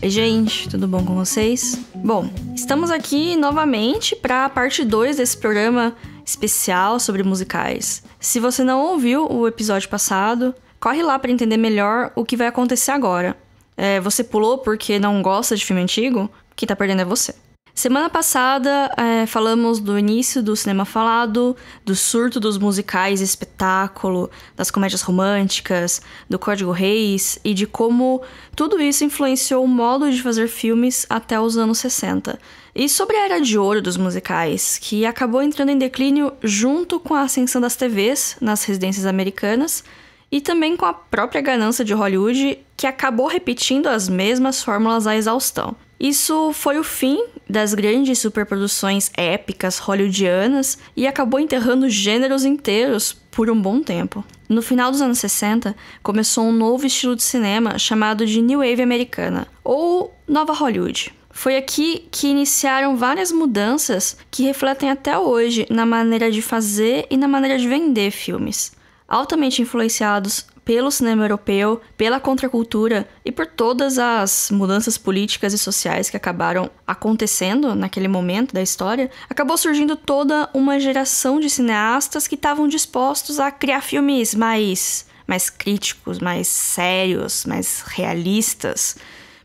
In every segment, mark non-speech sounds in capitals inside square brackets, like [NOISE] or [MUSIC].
Oi, gente, tudo bom com vocês? Bom, estamos aqui novamente para a parte 2 desse programa especial sobre musicais. Se você não ouviu o episódio passado, corre lá para entender melhor o que vai acontecer agora. É, você pulou porque não gosta de filme antigo? Que tá perdendo é você. Semana passada é, falamos do início do cinema falado, do surto dos musicais espetáculo, das comédias românticas, do Código Reis e de como tudo isso influenciou o modo de fazer filmes até os anos 60. E sobre a era de ouro dos musicais, que acabou entrando em declínio junto com a ascensão das TVs nas residências americanas e também com a própria ganância de Hollywood, que acabou repetindo as mesmas fórmulas à exaustão. Isso foi o fim das grandes superproduções épicas hollywoodianas e acabou enterrando gêneros inteiros por um bom tempo. No final dos anos 60, começou um novo estilo de cinema chamado de New Wave americana, ou Nova Hollywood. Foi aqui que iniciaram várias mudanças que refletem até hoje na maneira de fazer e na maneira de vender filmes. Altamente influenciados pelo cinema europeu, pela contracultura e por todas as mudanças políticas e sociais que acabaram acontecendo naquele momento da história, acabou surgindo toda uma geração de cineastas que estavam dispostos a criar filmes mais mais críticos, mais sérios, mais realistas,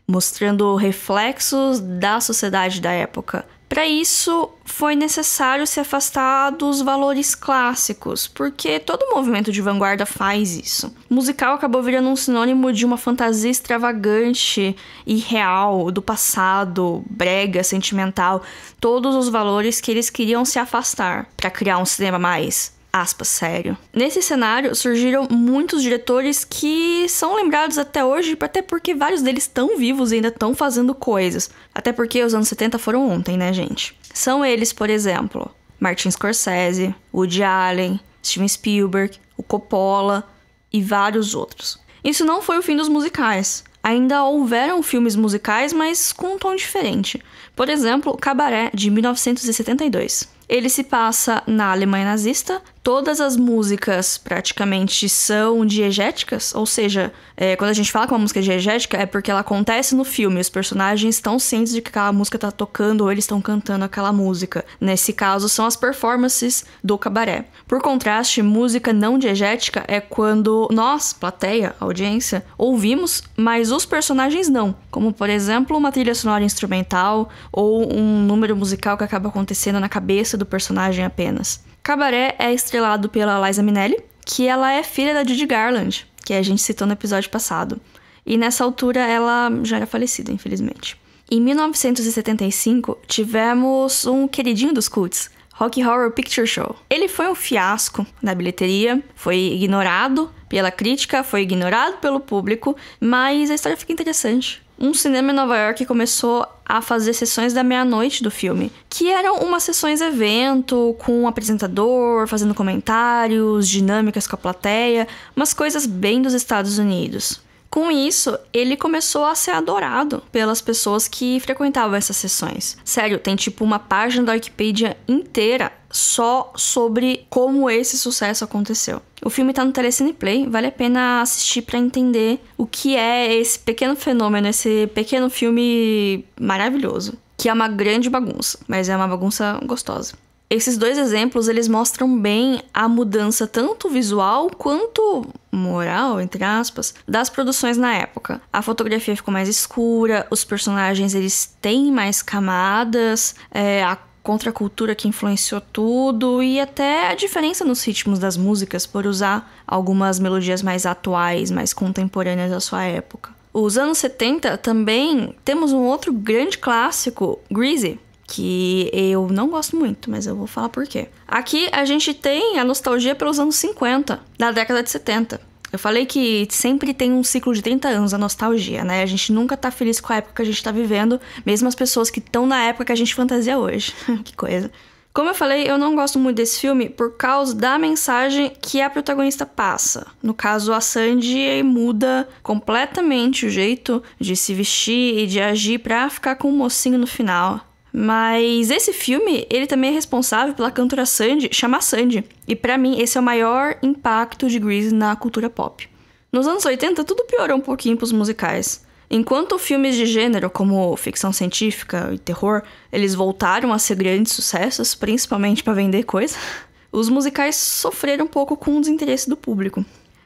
mostrando reflexos da sociedade da época. Para isso, foi necessário se afastar dos valores clássicos, porque todo movimento de vanguarda faz isso. O musical acabou virando um sinônimo de uma fantasia extravagante e real do passado, brega, sentimental, todos os valores que eles queriam se afastar para criar um cinema mais aspas, sério. Nesse cenário surgiram muitos diretores que são lembrados até hoje, até porque vários deles estão vivos e ainda estão fazendo coisas. Até porque os anos 70 foram ontem, né, gente? São eles, por exemplo, Martin Scorsese, Woody Allen, Steven Spielberg, o Coppola e vários outros. Isso não foi o fim dos musicais. Ainda houveram filmes musicais, mas com um tom diferente. Por exemplo, Cabaré, de 1972. Ele se passa na Alemanha nazista, todas as músicas praticamente são diegéticas, ou seja, é, quando a gente fala que uma música é diegética é porque ela acontece no filme, os personagens estão cientes de que aquela música está tocando ou eles estão cantando aquela música. Nesse caso, são as performances do cabaré. Por contraste, música não diegética é quando nós, plateia, audiência, ouvimos, mas os personagens não, como por exemplo uma trilha sonora instrumental ou um número musical que acaba acontecendo na cabeça do personagem apenas. Cabaré é estrelado pela Liza Minelli, que ela é filha da Judy Garland, que a gente citou no episódio passado. E nessa altura ela já era falecida, infelizmente. Em 1975, tivemos um queridinho dos cults, Rocky Horror Picture Show. Ele foi um fiasco na bilheteria, foi ignorado pela crítica, foi ignorado pelo público, mas a história fica interessante. Um cinema em Nova York começou a fazer sessões da meia-noite do filme, que eram umas sessões evento, com um apresentador fazendo comentários, dinâmicas com a plateia, umas coisas bem dos Estados Unidos. Com isso, ele começou a ser adorado pelas pessoas que frequentavam essas sessões. Sério, tem tipo uma página da Wikipedia inteira só sobre como esse sucesso aconteceu. O filme tá no Telecine Play, vale a pena assistir para entender o que é esse pequeno fenômeno, esse pequeno filme maravilhoso, que é uma grande bagunça, mas é uma bagunça gostosa. Esses dois exemplos, eles mostram bem a mudança tanto visual quanto moral, entre aspas, das produções na época. A fotografia ficou mais escura, os personagens eles têm mais camadas, é, a contracultura que influenciou tudo e até a diferença nos ritmos das músicas por usar algumas melodias mais atuais, mais contemporâneas da sua época. Os anos 70 também temos um outro grande clássico, Greasy, que eu não gosto muito, mas eu vou falar por quê. Aqui a gente tem a nostalgia pelos anos 50, da década de 70. Eu falei que sempre tem um ciclo de 30 anos a nostalgia, né? A gente nunca tá feliz com a época que a gente tá vivendo, mesmo as pessoas que estão na época que a gente fantasia hoje. [LAUGHS] que coisa. Como eu falei, eu não gosto muito desse filme por causa da mensagem que a protagonista passa. No caso, a Sandy muda completamente o jeito de se vestir e de agir pra ficar com o mocinho no final. Mas esse filme, ele também é responsável pela cantora Sandy chamar Sandy. E para mim, esse é o maior impacto de Grease na cultura pop. Nos anos 80, tudo piorou um pouquinho pros musicais. Enquanto filmes de gênero, como ficção científica e terror, eles voltaram a ser grandes sucessos, principalmente para vender coisa, [LAUGHS] os musicais sofreram um pouco com o desinteresse do público.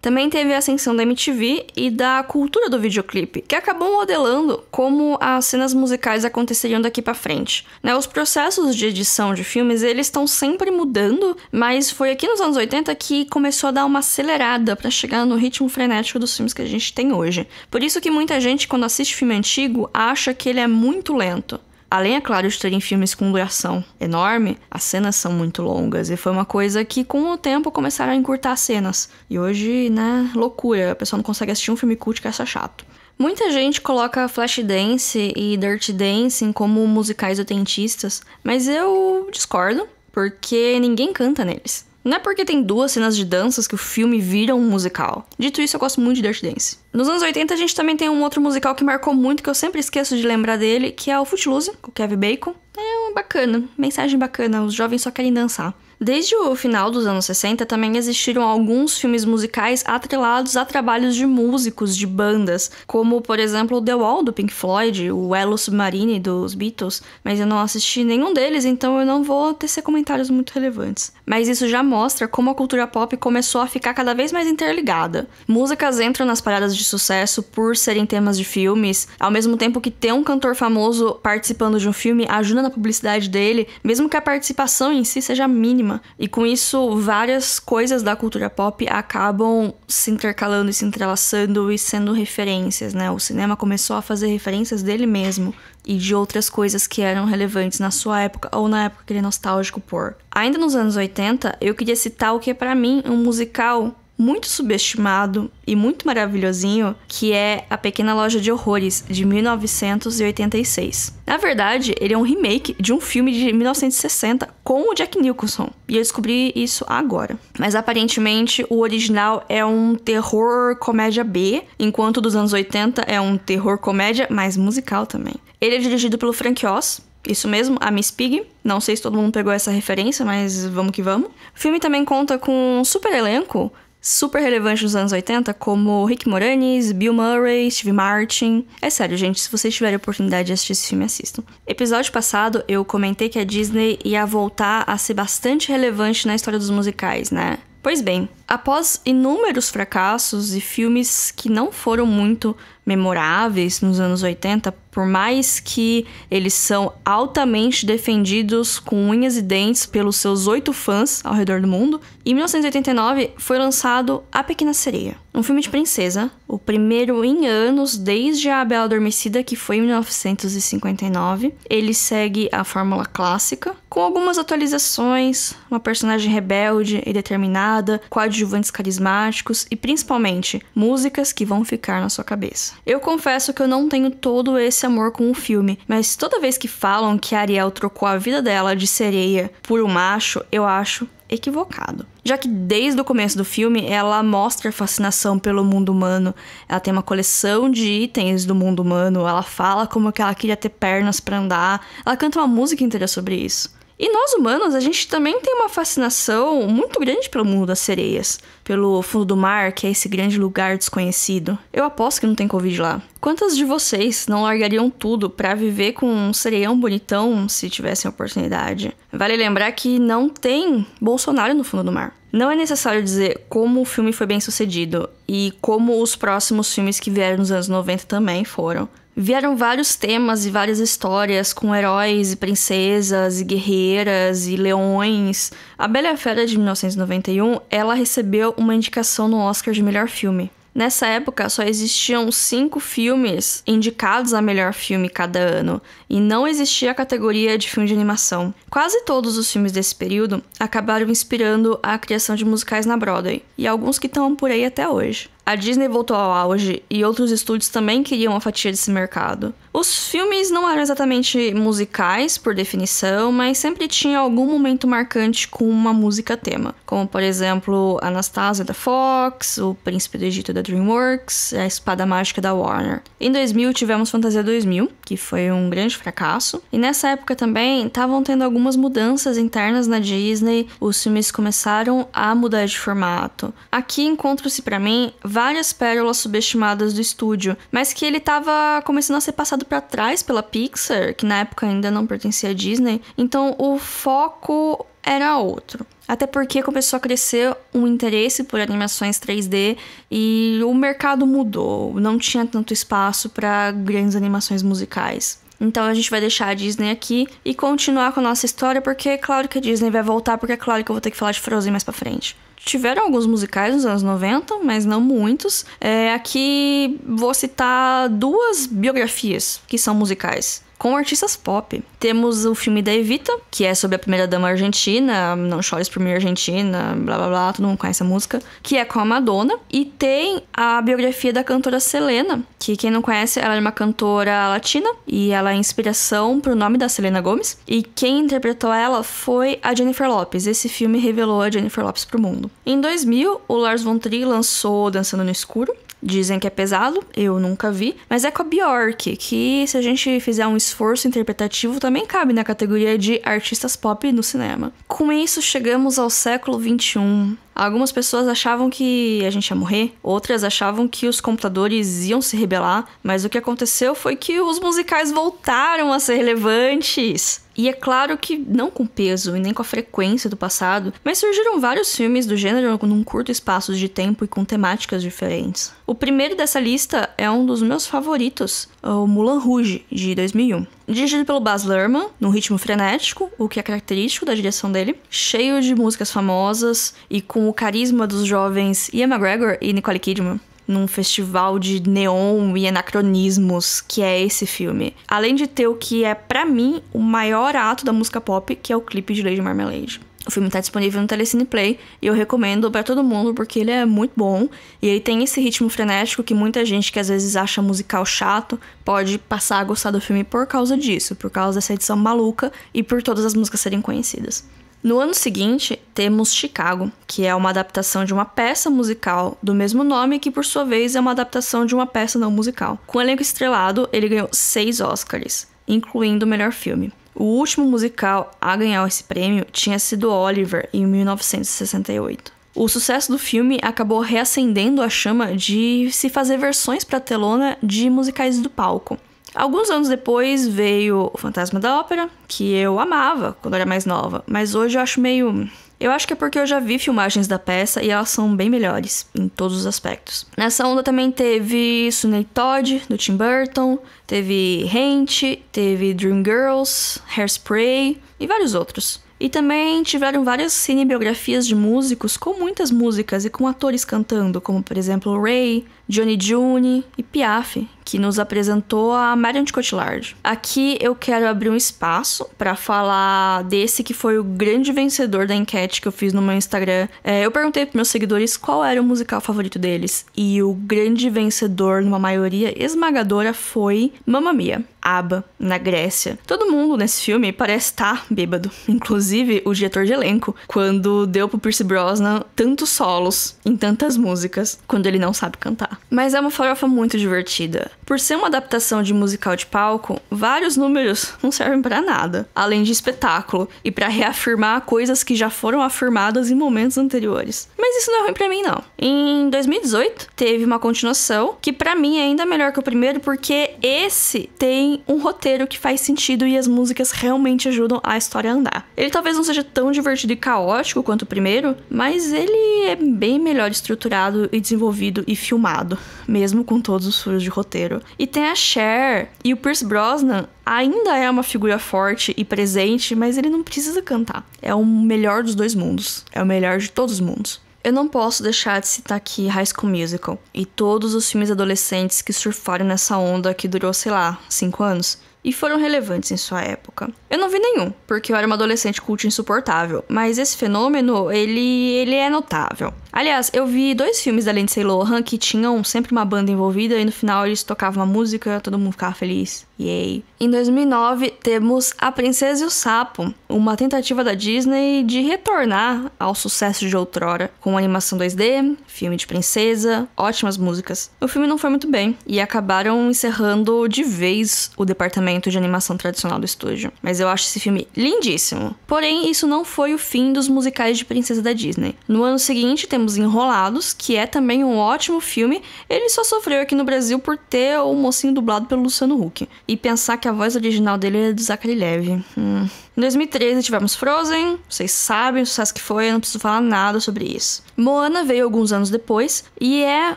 Também teve a ascensão da MTV e da cultura do videoclipe, que acabou modelando como as cenas musicais aconteceriam daqui para frente. Né, os processos de edição de filmes, eles estão sempre mudando, mas foi aqui nos anos 80 que começou a dar uma acelerada para chegar no ritmo frenético dos filmes que a gente tem hoje. Por isso que muita gente quando assiste filme antigo acha que ele é muito lento. Além, é claro, de terem filmes com duração enorme, as cenas são muito longas e foi uma coisa que com o tempo começaram a encurtar as cenas. E hoje, né, loucura, a pessoa não consegue assistir um filme cult que acha chato. Muita gente coloca Flashdance e Dirty Dancing como musicais oitentistas, mas eu discordo, porque ninguém canta neles. Não é porque tem duas cenas de danças que o filme vira um musical. Dito isso, eu gosto muito de Dirty Dance. Nos anos 80, a gente também tem um outro musical que marcou muito, que eu sempre esqueço de lembrar dele, que é o Footloose, com o Kevin Bacon. É bacana, mensagem bacana, os jovens só querem dançar. Desde o final dos anos 60 também existiram alguns filmes musicais atrelados a trabalhos de músicos de bandas, como por exemplo The Wall do Pink Floyd, o Elo Submarine dos Beatles, mas eu não assisti nenhum deles, então eu não vou tecer comentários muito relevantes mas isso já mostra como a cultura pop começou a ficar cada vez mais interligada. Músicas entram nas paradas de sucesso por serem temas de filmes, ao mesmo tempo que ter um cantor famoso participando de um filme ajuda na publicidade dele, mesmo que a participação em si seja mínima. E com isso, várias coisas da cultura pop acabam se intercalando e se entrelaçando e sendo referências, né? O cinema começou a fazer referências dele mesmo e de outras coisas que eram relevantes na sua época ou na época que ele é nostálgico por. Ainda nos anos 80, eu queria citar o que é para mim um musical muito subestimado e muito maravilhosinho, que é A Pequena Loja de Horrores, de 1986. Na verdade, ele é um remake de um filme de 1960 com o Jack Nicholson, e eu descobri isso agora. Mas aparentemente o original é um terror comédia B, enquanto o dos anos 80 é um terror comédia mais musical também. Ele é dirigido pelo Frank Oz, isso mesmo, a Miss Pig. Não sei se todo mundo pegou essa referência, mas vamos que vamos. O filme também conta com um super elenco super relevante nos anos 80, como Rick Moranis, Bill Murray, Steve Martin. É sério, gente, se vocês tiverem a oportunidade de assistir esse filme, assistam. Episódio passado, eu comentei que a Disney ia voltar a ser bastante relevante na história dos musicais, né? Pois bem, Após inúmeros fracassos e filmes que não foram muito memoráveis nos anos 80, por mais que eles são altamente defendidos com unhas e dentes pelos seus oito fãs ao redor do mundo, em 1989 foi lançado A Pequena Sereia, um filme de princesa, o primeiro em anos desde A Bela Adormecida, que foi em 1959. Ele segue a fórmula clássica, com algumas atualizações, uma personagem rebelde e determinada, a coadjuvantes carismáticos e principalmente músicas que vão ficar na sua cabeça. Eu confesso que eu não tenho todo esse amor com o filme, mas toda vez que falam que Ariel trocou a vida dela de sereia por um macho, eu acho equivocado. Já que desde o começo do filme ela mostra fascinação pelo mundo humano, ela tem uma coleção de itens do mundo humano, ela fala como que ela queria ter pernas para andar, ela canta uma música inteira sobre isso. E nós humanos, a gente também tem uma fascinação muito grande pelo mundo das sereias, pelo fundo do mar, que é esse grande lugar desconhecido. Eu aposto que não tem Covid lá. Quantas de vocês não largariam tudo para viver com um sereião bonitão se tivessem a oportunidade? Vale lembrar que não tem Bolsonaro no fundo do mar. Não é necessário dizer como o filme foi bem sucedido e como os próximos filmes que vieram nos anos 90 também foram vieram vários temas e várias histórias com heróis e princesas e guerreiras e leões. A Bela e a Fera de 1991, ela recebeu uma indicação no Oscar de melhor filme. Nessa época, só existiam cinco filmes indicados a melhor filme cada ano, e não existia a categoria de filme de animação. Quase todos os filmes desse período acabaram inspirando a criação de musicais na Broadway, e alguns que estão por aí até hoje. A Disney voltou ao auge e outros estúdios também queriam uma fatia desse mercado. Os filmes não eram exatamente musicais, por definição, mas sempre tinha algum momento marcante com uma música tema, como por exemplo Anastasia da Fox, O Príncipe do Egito da DreamWorks, A Espada Mágica da Warner. Em 2000 tivemos Fantasia 2000, que foi um grande fracasso, e nessa época também estavam tendo algumas mudanças internas na Disney, os filmes começaram a mudar de formato. Aqui encontro-se para mim várias pérolas subestimadas do estúdio, mas que ele estava começando a ser passado para trás pela Pixar, que na época ainda não pertencia à Disney, então o foco era outro. Até porque começou a crescer um interesse por animações 3D e o mercado mudou, não tinha tanto espaço para grandes animações musicais. Então a gente vai deixar a Disney aqui e continuar com a nossa história, porque é claro que a Disney vai voltar, porque é claro que eu vou ter que falar de Frozen mais pra frente tiveram alguns musicais nos anos 90, mas não muitos. É, aqui vou citar duas biografias que são musicais com artistas pop. Temos o filme da Evita, que é sobre a primeira-dama argentina, Não Chores por Mim Argentina, blá blá blá, todo mundo conhece a música, que é com a Madonna. E tem a biografia da cantora Selena, que quem não conhece, ela é uma cantora latina e ela é inspiração para o nome da Selena Gomes. E quem interpretou ela foi a Jennifer Lopes. Esse filme revelou a Jennifer Lopes para o mundo. Em 2000, o Lars von Trier lançou Dançando no Escuro, Dizem que é pesado, eu nunca vi, mas é com a Bjork, que se a gente fizer um esforço interpretativo também cabe na categoria de artistas pop no cinema. Com isso chegamos ao século 21. Algumas pessoas achavam que a gente ia morrer, outras achavam que os computadores iam se rebelar, mas o que aconteceu foi que os musicais voltaram a ser relevantes. E é claro que não com peso e nem com a frequência do passado, mas surgiram vários filmes do gênero num curto espaço de tempo e com temáticas diferentes. O primeiro dessa lista é um dos meus favoritos, o Mulan Rouge, de 2001. Dirigido pelo Baz Luhrmann, num ritmo frenético, o que é característico da direção dele, cheio de músicas famosas e com o carisma dos jovens Ian McGregor e Nicole Kidman num festival de neon e anacronismos que é esse filme. Além de ter o que é, para mim, o maior ato da música pop, que é o clipe de Lady Marmalade. O filme está disponível no Telecine Play e eu recomendo para todo mundo porque ele é muito bom e ele tem esse ritmo frenético que muita gente que às vezes acha musical chato pode passar a gostar do filme por causa disso, por causa dessa edição maluca e por todas as músicas serem conhecidas. No ano seguinte, temos Chicago, que é uma adaptação de uma peça musical do mesmo nome, que por sua vez é uma adaptação de uma peça não musical. Com o elenco estrelado, ele ganhou seis Oscars, incluindo o melhor filme. O último musical a ganhar esse prêmio tinha sido Oliver, em 1968. O sucesso do filme acabou reacendendo a chama de se fazer versões para telona de musicais do palco. Alguns anos depois veio O Fantasma da Ópera, que eu amava quando era mais nova, mas hoje eu acho meio. Eu acho que é porque eu já vi filmagens da peça e elas são bem melhores em todos os aspectos. Nessa onda também teve Sunny Todd, do Tim Burton, teve Rent, teve Dreamgirls, Hairspray e vários outros. E também tiveram várias cinebiografias de músicos com muitas músicas e com atores cantando, como por exemplo Ray, Johnny June e Piaf, que nos apresentou a Marion de Cotillard. Aqui eu quero abrir um espaço para falar desse que foi o grande vencedor da enquete que eu fiz no meu Instagram. É, eu perguntei para meus seguidores qual era o musical favorito deles e o grande vencedor, numa maioria esmagadora, foi Mamma Mia. ABBA, na Grécia. Todo mundo nesse filme parece estar tá bêbado, inclusive o diretor de elenco, quando deu pro Pierce Brosnan tantos solos em tantas músicas, quando ele não sabe cantar. Mas é uma farofa muito divertida. Por ser uma adaptação de musical de palco, vários números [LAUGHS] não servem para nada, além de espetáculo e para reafirmar coisas que já foram afirmadas em momentos anteriores. Mas isso não é ruim para mim não. Em 2018 teve uma continuação que para mim é ainda melhor que o primeiro porque esse tem um roteiro que faz sentido e as músicas realmente ajudam a história a andar. Ele talvez não seja tão divertido e caótico quanto o primeiro, mas ele é bem melhor estruturado e desenvolvido e filmado mesmo com todos os furos de roteiro. E tem a Cher e o Pierce Brosnan ainda é uma figura forte e presente, mas ele não precisa cantar. É o melhor dos dois mundos, é o melhor de todos os mundos. Eu não posso deixar de citar aqui High School Musical e todos os filmes adolescentes que surfaram nessa onda que durou, sei lá, cinco anos e foram relevantes em sua época. Eu não vi nenhum, porque eu era uma adolescente culto insuportável, mas esse fenômeno, ele, ele é notável. Aliás, eu vi dois filmes da Lindsay Lohan que tinham sempre uma banda envolvida e no final eles tocavam uma música, todo mundo ficava feliz. Yay. Em 2009, temos A Princesa e o Sapo, uma tentativa da Disney de retornar ao sucesso de outrora, com animação 2D, filme de princesa, ótimas músicas. O filme não foi muito bem e acabaram encerrando de vez o departamento de animação tradicional do estúdio. Mas eu acho esse filme lindíssimo. Porém, isso não foi o fim dos musicais de princesa da Disney. No ano seguinte, temos Enrolados, que é também um ótimo filme. Ele só sofreu aqui no Brasil por ter o mocinho dublado pelo Luciano Huck. E pensar que a voz original dele é do Zachary Levy. Hum. Em 2013 tivemos Frozen, vocês sabem o sucesso que foi, eu não preciso falar nada sobre isso. Moana veio alguns anos depois e é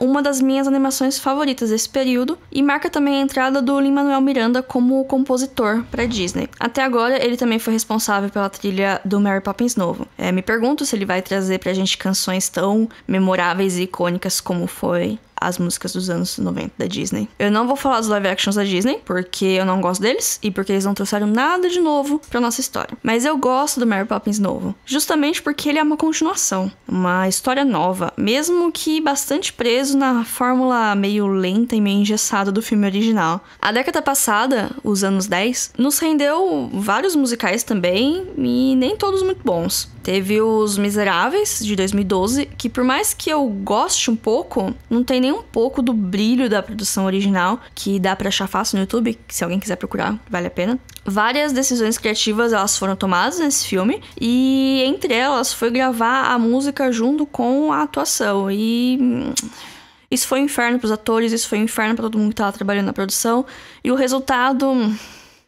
uma das minhas animações favoritas desse período e marca também a entrada do Lin-Manuel Miranda como compositor para Disney. Até agora ele também foi responsável pela trilha do Mary Poppins novo. É, me pergunto se ele vai trazer pra gente canções tão memoráveis e icônicas como foi as músicas dos anos 90 da Disney. Eu não vou falar dos live actions da Disney, porque eu não gosto deles e porque eles não trouxeram nada de novo pra nossa história. Mas eu gosto do Mary Poppins novo, justamente porque ele é uma continuação, uma história nova, mesmo que bastante preso na fórmula meio lenta e meio engessada do filme original. A década passada, os anos 10, nos rendeu vários musicais também e nem todos muito bons. Teve os Miseráveis de 2012, que por mais que eu goste um pouco, não tem nem um pouco do brilho da produção original, que dá para achar fácil no YouTube, se alguém quiser procurar, vale a pena. Várias decisões criativas elas foram tomadas nesse filme e entre elas foi gravar a música junto com a atuação e hum, isso foi um inferno para os atores, isso foi um inferno para todo mundo que estava trabalhando na produção e o resultado hum,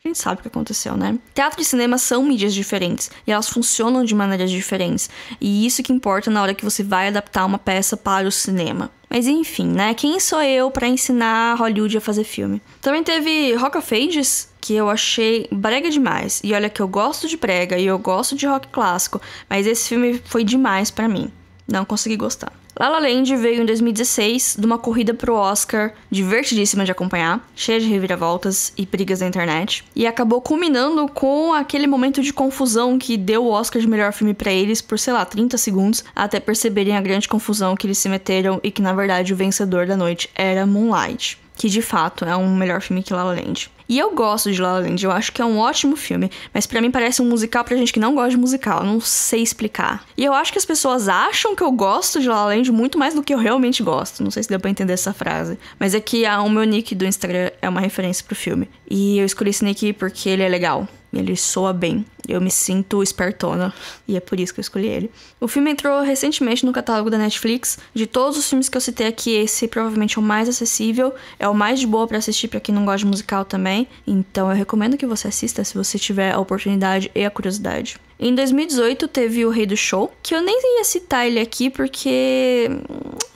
a gente sabe o que aconteceu, né? Teatro e cinema são mídias diferentes e elas funcionam de maneiras diferentes. E isso que importa na hora que você vai adaptar uma peça para o cinema. Mas enfim, né? Quem sou eu para ensinar Hollywood a fazer filme? Também teve Rock of Ages, que eu achei brega demais. E olha que eu gosto de brega e eu gosto de rock clássico, mas esse filme foi demais para mim. Não consegui gostar. La La Land veio em 2016 de uma corrida pro Oscar divertidíssima de acompanhar, cheia de reviravoltas e brigas na internet, e acabou culminando com aquele momento de confusão que deu o Oscar de melhor filme para eles por, sei lá, 30 segundos, até perceberem a grande confusão que eles se meteram e que na verdade o vencedor da noite era Moonlight que de fato é um melhor filme que La La Land. E eu gosto de La La Land, eu acho que é um ótimo filme, mas para mim parece um musical pra gente que não gosta de musical, eu não sei explicar. E eu acho que as pessoas acham que eu gosto de La La Land muito mais do que eu realmente gosto, não sei se deu pra entender essa frase, mas é que o meu nick do Instagram é uma referência pro filme. E eu escolhi esse nick porque ele é legal. Ele soa bem. Eu me sinto espertona. E é por isso que eu escolhi ele. O filme entrou recentemente no catálogo da Netflix. De todos os filmes que eu citei aqui, esse provavelmente é o mais acessível. É o mais de boa para assistir para quem não gosta de musical também. Então eu recomendo que você assista se você tiver a oportunidade e a curiosidade. Em 2018 teve o Rei do Show, que eu nem ia citar ele aqui porque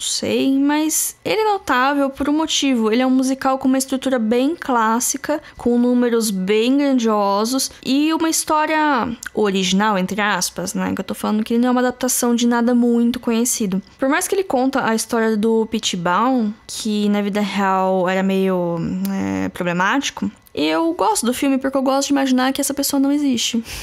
sei, mas ele é notável por um motivo. Ele é um musical com uma estrutura bem clássica, com números bem grandiosos e uma história original, entre aspas, né? Que eu tô falando que ele não é uma adaptação de nada muito conhecido. Por mais que ele conta a história do Pete Baum, que na vida real era meio é, problemático, eu gosto do filme porque eu gosto de imaginar que essa pessoa não existe. [LAUGHS]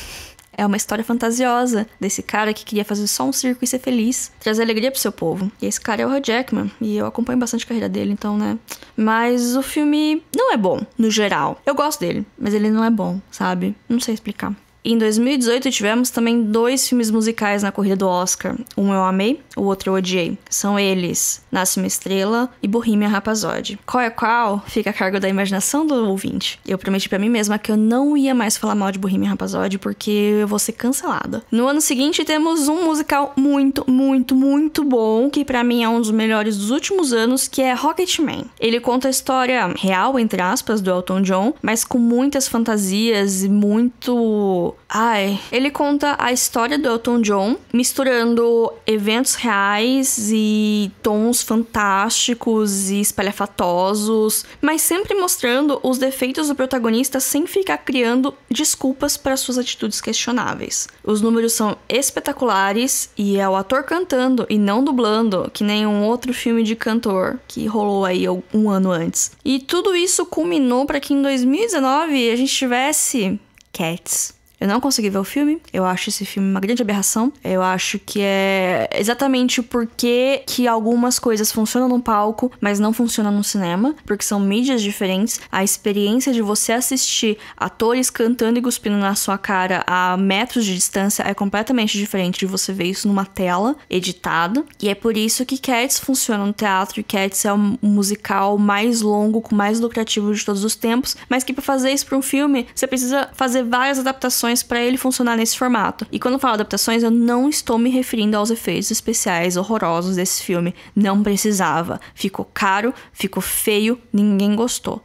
É uma história fantasiosa desse cara que queria fazer só um circo e ser feliz, trazer alegria pro seu povo. E esse cara é o Hugh Jackman, e eu acompanho bastante a carreira dele, então, né? Mas o filme não é bom, no geral. Eu gosto dele, mas ele não é bom, sabe? Não sei explicar. Em 2018 tivemos também dois filmes musicais na corrida do Oscar. Um eu amei, o outro eu odiei. São eles Nasce uma Estrela e Bohemian Rhapsody. Qual é qual? Fica a cargo da imaginação do ouvinte. Eu prometi para mim mesma que eu não ia mais falar mal de Bohemian Rhapsody porque eu vou ser cancelada. No ano seguinte temos um musical muito, muito, muito bom que para mim é um dos melhores dos últimos anos, que é Rocketman. Ele conta a história real entre aspas do Elton John, mas com muitas fantasias e muito Ai. Ah, é. Ele conta a história do Elton John, misturando eventos reais e tons fantásticos e espalhafatosos, mas sempre mostrando os defeitos do protagonista sem ficar criando desculpas para suas atitudes questionáveis. Os números são espetaculares e é o ator cantando e não dublando, que nem um outro filme de cantor que rolou aí um ano antes. E tudo isso culminou para que em 2019 a gente tivesse Cats. Eu não consegui ver o filme. Eu acho esse filme uma grande aberração. Eu acho que é exatamente o porquê que algumas coisas funcionam no palco, mas não funcionam no cinema, porque são mídias diferentes. A experiência de você assistir atores cantando e cuspindo na sua cara a metros de distância é completamente diferente de você ver isso numa tela editada. E é por isso que Cats funciona no teatro e Cats é o musical mais longo, com mais lucrativo de todos os tempos, mas que para fazer isso para um filme, você precisa fazer várias adaptações adaptações para ele funcionar nesse formato. E quando eu falo adaptações, eu não estou me referindo aos efeitos especiais horrorosos desse filme. Não precisava. Ficou caro, ficou feio, ninguém gostou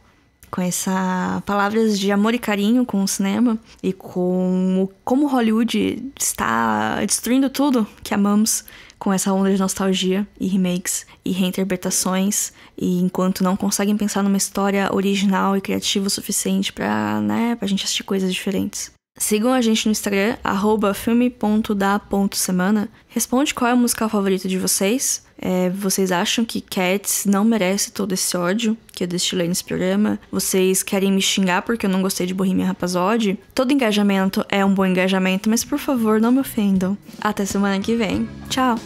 com essa palavras de amor e carinho com o cinema e com o, como Hollywood está destruindo tudo que amamos com essa onda de nostalgia e remakes e reinterpretações e enquanto não conseguem pensar numa história original e criativa o suficiente para né, a gente assistir coisas diferentes. Sigam a gente no Instagram, arroba filme.da.semana. Responde qual é a musical favorita de vocês. É, vocês acham que Cats não merece todo esse ódio que eu destilei nesse programa? Vocês querem me xingar porque eu não gostei de Bohemian Rhapsody? Todo engajamento é um bom engajamento, mas por favor, não me ofendam. Até semana que vem. Tchau!